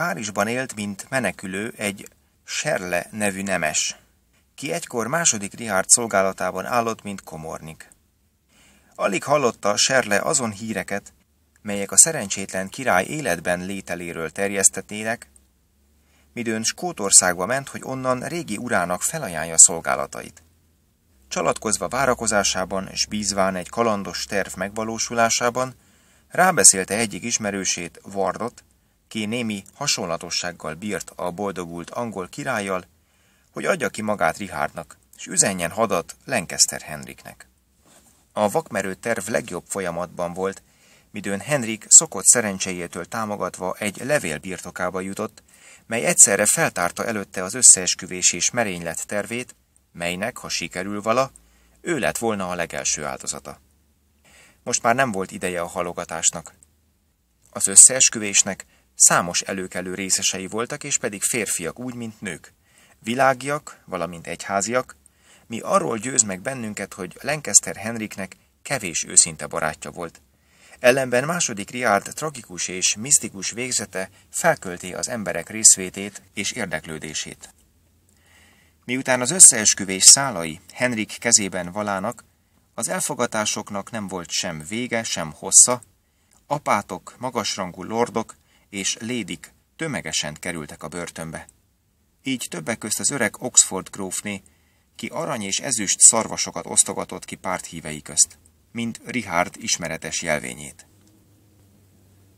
Párizsban élt, mint menekülő egy Serle nevű nemes, ki egykor második Richard szolgálatában állott, mint komornik. Alig hallotta Serle azon híreket, melyek a szerencsétlen király életben lételéről terjesztetnének, midőn Skótországba ment, hogy onnan régi urának felajánlja szolgálatait. Csalatkozva várakozásában és bízván egy kalandos terv megvalósulásában, rábeszélte egyik ismerősét, Vardot, ki némi hasonlatossággal bírt a boldogult angol királlyal, hogy adja ki magát Rihárdnak, és üzenjen hadat Lancaster Henriknek. A vakmerő terv legjobb folyamatban volt, midőn Henrik szokott szerencséjétől támogatva egy levél birtokába jutott, mely egyszerre feltárta előtte az összeesküvés és merénylet tervét, melynek, ha sikerül vala, ő lett volna a legelső áldozata. Most már nem volt ideje a halogatásnak. Az összeesküvésnek, Számos előkelő részesei voltak, és pedig férfiak úgy, mint nők. Világiak, valamint egyháziak. Mi arról győz meg bennünket, hogy Lancaster Henriknek kevés őszinte barátja volt. Ellenben második Riárd tragikus és misztikus végzete felkölti az emberek részvétét és érdeklődését. Miután az összeesküvés szálai Henrik kezében valának, az elfogatásoknak nem volt sem vége, sem hossza, apátok, magasrangú lordok, és Lédik tömegesen kerültek a börtönbe. Így többek közt az öreg Oxford grófné, ki arany és ezüst szarvasokat osztogatott ki párthívei közt, mint Richard ismeretes jelvényét.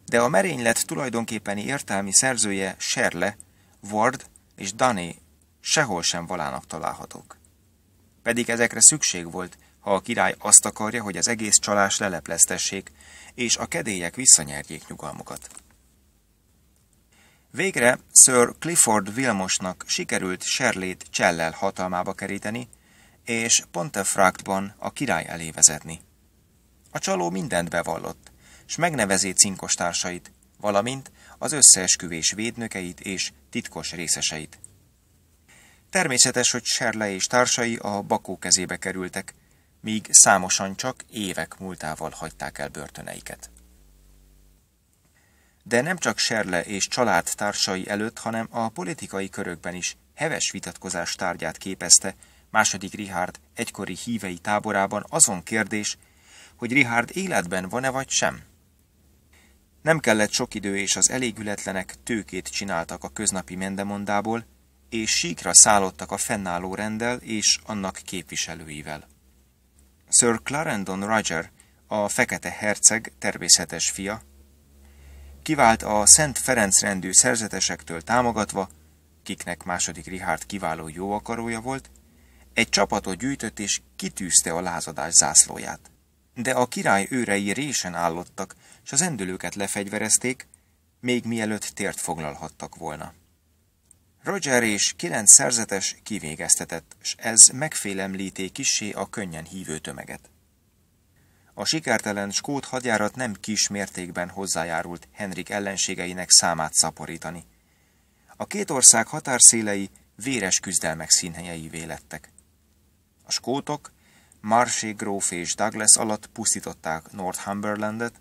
De a merénylet tulajdonképpeni értelmi szerzője Sherle, Ward és Dani sehol sem valának találhatók. Pedig ezekre szükség volt, ha a király azt akarja, hogy az egész csalás lelepleztessék, és a kedélyek visszanyerjék nyugalmukat. Végre Sir Clifford Vilmosnak sikerült Serlét csellel hatalmába keríteni, és Pontefractban a király elé vezetni. A csaló mindent bevallott, s megnevezi cinkostársait, valamint az összeesküvés védnökeit és titkos részeseit. Természetes, hogy Serle és társai a bakó kezébe kerültek, míg számosan csak évek múltával hagyták el börtöneiket de nem csak Serle és családtársai előtt, hanem a politikai körökben is heves vitatkozás tárgyát képezte második Richard egykori hívei táborában azon kérdés, hogy Richard életben van-e vagy sem. Nem kellett sok idő, és az elégületlenek tőkét csináltak a köznapi mendemondából, és síkra szállottak a fennálló rendel és annak képviselőivel. Sir Clarendon Roger, a fekete herceg természetes fia, kivált a Szent Ferenc rendű szerzetesektől támogatva, kiknek második Richard kiváló jó akarója volt, egy csapatot gyűjtött és kitűzte a lázadás zászlóját. De a király őrei résen állottak, és az endülőket lefegyverezték, még mielőtt tért foglalhattak volna. Roger és kilenc szerzetes kivégeztetett, s ez megfélemlíté kisé a könnyen hívő tömeget. A sikertelen skót hadjárat nem kis mértékben hozzájárult Henrik ellenségeinek számát szaporítani. A két ország határszélei véres küzdelmek színhelyeivé lettek. A skótok Marché gróf és Douglas alatt pusztították Northumberlandet,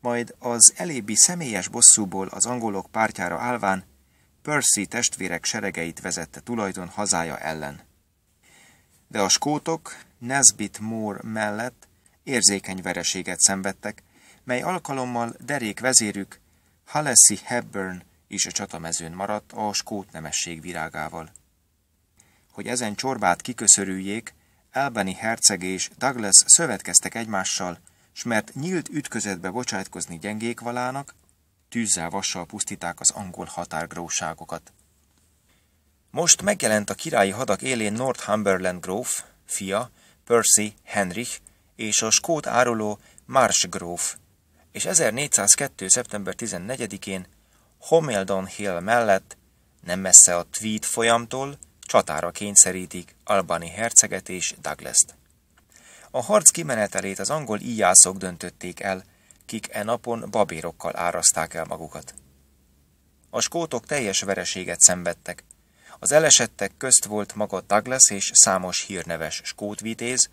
majd az elébi személyes bosszúból az angolok pártjára állván Percy testvérek seregeit vezette tulajdon hazája ellen. De a skótok Nesbit Moore mellett érzékeny vereséget szenvedtek, mely alkalommal derék vezérük Halessi Hepburn is a csatamezőn maradt a skót nemesség virágával. Hogy ezen csorbát kiköszörüljék, Albany herceg és Douglas szövetkeztek egymással, s mert nyílt ütközetbe bocsátkozni gyengék valának, tűzzel vassal pusztíták az angol határgróságokat. Most megjelent a királyi hadak élén Northumberland gróf, fia, Percy Henrich, és a skót áruló Marsh és 1402. szeptember 14-én Homeldon Hill mellett, nem messze a Tweed folyamtól, csatára kényszerítik Albany herceget és Douglas-t. A harc kimenetelét az angol íjászok döntötték el, kik e napon babérokkal áraszták el magukat. A skótok teljes vereséget szenvedtek. Az elesettek közt volt maga Douglas és számos hírneves vitéz,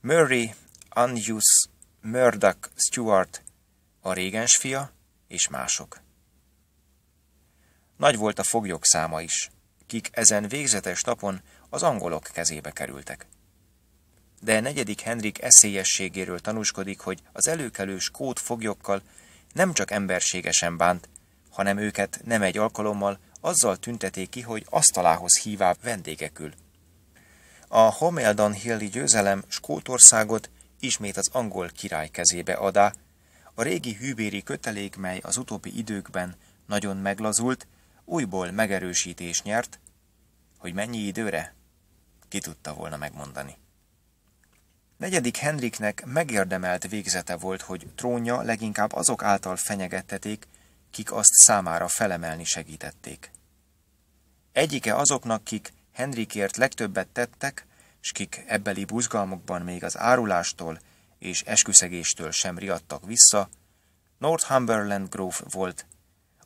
Murray Anjus, Murdoch Stewart, a régens fia, és mások. Nagy volt a foglyok száma is, kik ezen végzetes napon az angolok kezébe kerültek. De negyedik Henrik eszélyességéről tanúskodik, hogy az előkelő skót foglyokkal nem csak emberségesen bánt, hanem őket nem egy alkalommal azzal tünteték ki, hogy asztalához hívá vendégekül. A Homeldon Hilli győzelem Skótországot ismét az angol király kezébe adá, a régi hűbéri kötelék, mely az utóbbi időkben nagyon meglazult, újból megerősítés nyert, hogy mennyi időre? Ki tudta volna megmondani. Negyedik Henriknek megérdemelt végzete volt, hogy trónja leginkább azok által fenyegetteték, kik azt számára felemelni segítették. Egyike azoknak, kik Henrikért legtöbbet tettek, s kik ebbeli buzgalmukban még az árulástól és esküszegéstől sem riadtak vissza, Northumberland Grove volt,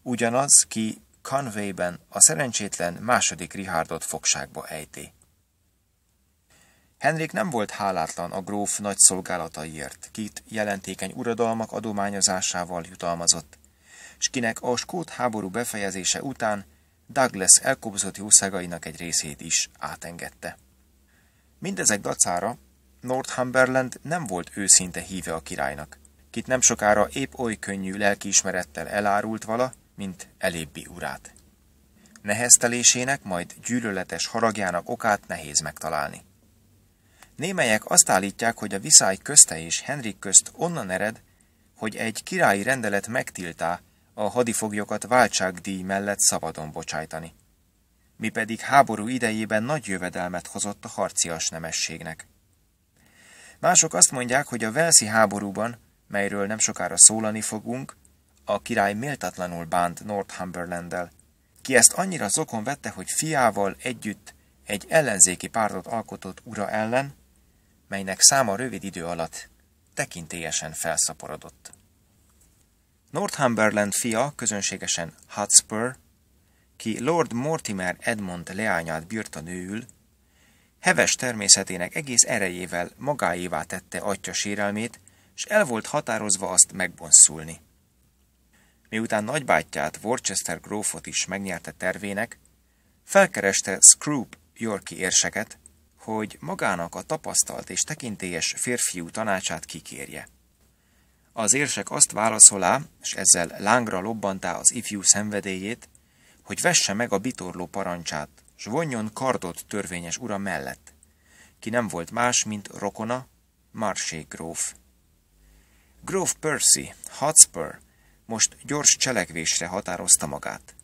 ugyanaz, ki Conwayben a szerencsétlen második Richardot fogságba ejti. Henrik nem volt hálátlan a gróf nagy szolgálataiért, kit jelentékeny uradalmak adományozásával jutalmazott, s kinek a skót háború befejezése után Douglas elkobzott jószágainak egy részét is átengedte. Mindezek dacára Northumberland nem volt őszinte híve a királynak, kit nem sokára épp oly könnyű lelkiismerettel elárult vala, mint elébbi urát. Neheztelésének, majd gyűlöletes haragjának okát nehéz megtalálni. Némelyek azt állítják, hogy a viszály közte és Henrik közt onnan ered, hogy egy királyi rendelet megtiltá a hadifoglyokat váltságdíj mellett szabadon bocsájtani mi pedig háború idejében nagy jövedelmet hozott a harcias nemességnek. Mások azt mondják, hogy a Velszi háborúban, melyről nem sokára szólani fogunk, a király méltatlanul bánt northumberland el ki ezt annyira zokon vette, hogy fiával együtt egy ellenzéki pártot alkotott ura ellen, melynek száma rövid idő alatt tekintélyesen felszaporodott. Northumberland fia, közönségesen Hotspur, ki Lord Mortimer Edmond leányát nőül, heves természetének egész erejével magáévá tette atya sérelmét, s el volt határozva azt megbonszulni. Miután nagybátyját, Worcester grófot is megnyerte tervének, felkereste Scroope Yorki érseket, hogy magának a tapasztalt és tekintélyes férfiú tanácsát kikérje. Az érsek azt válaszolá, és ezzel lángra lobbantá az ifjú szenvedélyét, hogy vesse meg a bitorló parancsát, s vonjon kardot törvényes ura mellett, ki nem volt más, mint rokona, Marché gróf. Gróf Percy, Hotspur, most gyors cselekvésre határozta magát.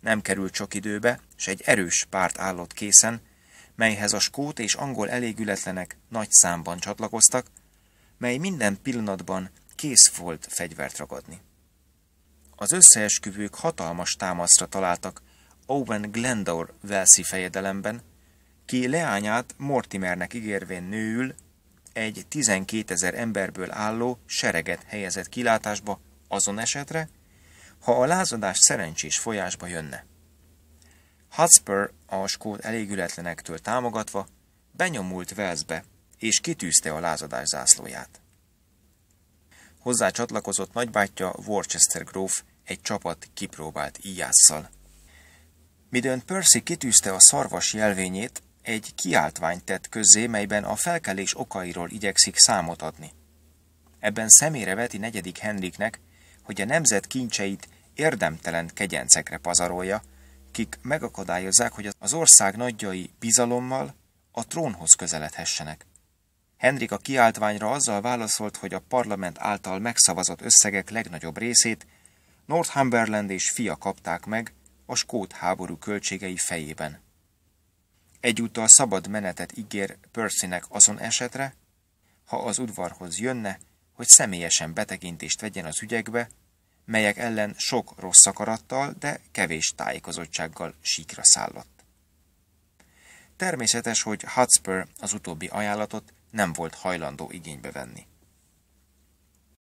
Nem került sok időbe, s egy erős párt állott készen, melyhez a skót és angol elégületlenek nagy számban csatlakoztak, mely minden pillanatban kész volt fegyvert ragadni. Az összeesküvők hatalmas támaszra találtak Owen Glendor Velszi fejedelemben, ki leányát Mortimernek ígérvén nőül egy 12 ezer emberből álló sereget helyezett kilátásba azon esetre, ha a lázadás szerencsés folyásba jönne. Hotspur a skót elégületlenektől támogatva benyomult Velszbe, és kitűzte a lázadás zászlóját. Hozzá csatlakozott nagybátyja Worcester gróf, egy csapat kipróbált íjásszal. Midőn Percy kitűzte a szarvas jelvényét, egy kiáltványt tett közzé, melyben a felkelés okairól igyekszik számot adni. Ebben szemére veti negyedik Henriknek, hogy a nemzet kincseit érdemtelen kegyencekre pazarolja, kik megakadályozzák, hogy az ország nagyjai bizalommal a trónhoz közeledhessenek. Henrik a kiáltványra azzal válaszolt, hogy a parlament által megszavazott összegek legnagyobb részét Northumberland és fia kapták meg a skót háború költségei fejében. Egyúttal szabad menetet ígér Percynek azon esetre, ha az udvarhoz jönne, hogy személyesen betekintést vegyen az ügyekbe, melyek ellen sok rossz akarattal, de kevés tájékozottsággal síkra szállott. Természetes, hogy Hotspur az utóbbi ajánlatot nem volt hajlandó igénybe venni.